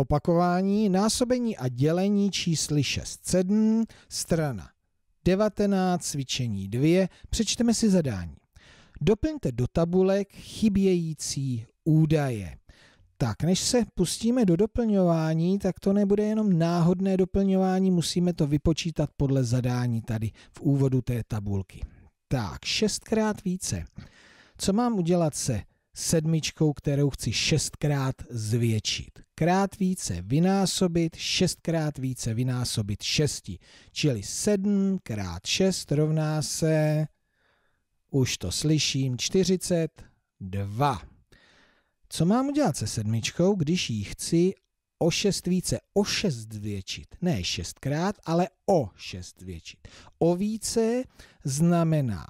Opakování, násobení a dělení čísly 6-7, strana 19, cvičení 2, přečteme si zadání. Doplňte do tabulek chybějící údaje. Tak, než se pustíme do doplňování, tak to nebude jenom náhodné doplňování, musíme to vypočítat podle zadání tady v úvodu té tabulky. Tak, šestkrát více. Co mám udělat se sedmičkou, kterou chci šestkrát zvětšit? krát více vynásobit, 6 krát více vynásobit 6. Čili 7 krát 6 rovná se, už to slyším, 42. Co mám udělat se sedmičkou, když ji chci o 6 více, o 6 zvětšit? Ne 6 krát, ale o 6 zvětšit. O více znamená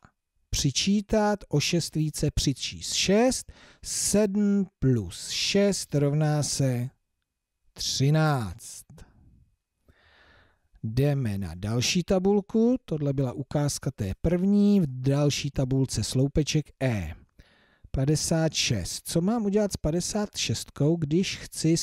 přičítat, o 6 více přičíst 6, 7 plus 6 rovná se 13. Jdeme na další tabulku, tohle byla ukázka té první, v další tabulce sloupeček E. 56. Co mám udělat s 56, když chci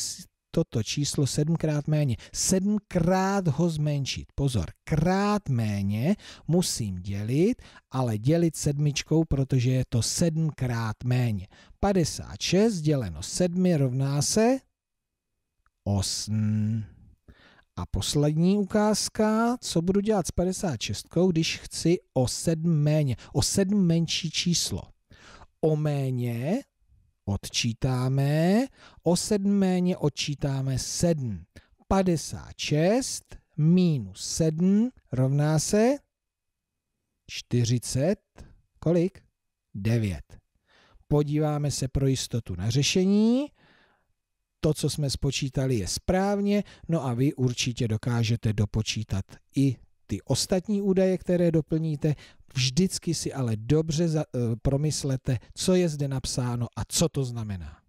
toto číslo sedmkrát méně? Sedmkrát ho zmenšit. Pozor, krát méně musím dělit, ale dělit sedmičkou, protože je to sedmkrát méně. 56 děleno 7 rovná se 8. A poslední ukázka, co budu dělat s 56, když chci o 7 méně, o 7 menší číslo. O méně odčítáme, o 7 méně odčítáme 7. 56 minus 7 rovná se 40, kolik? 9. Podíváme se pro jistotu na řešení to, co jsme spočítali, je správně, no a vy určitě dokážete dopočítat i ty ostatní údaje, které doplníte, vždycky si ale dobře eh, promyslete, co je zde napsáno a co to znamená.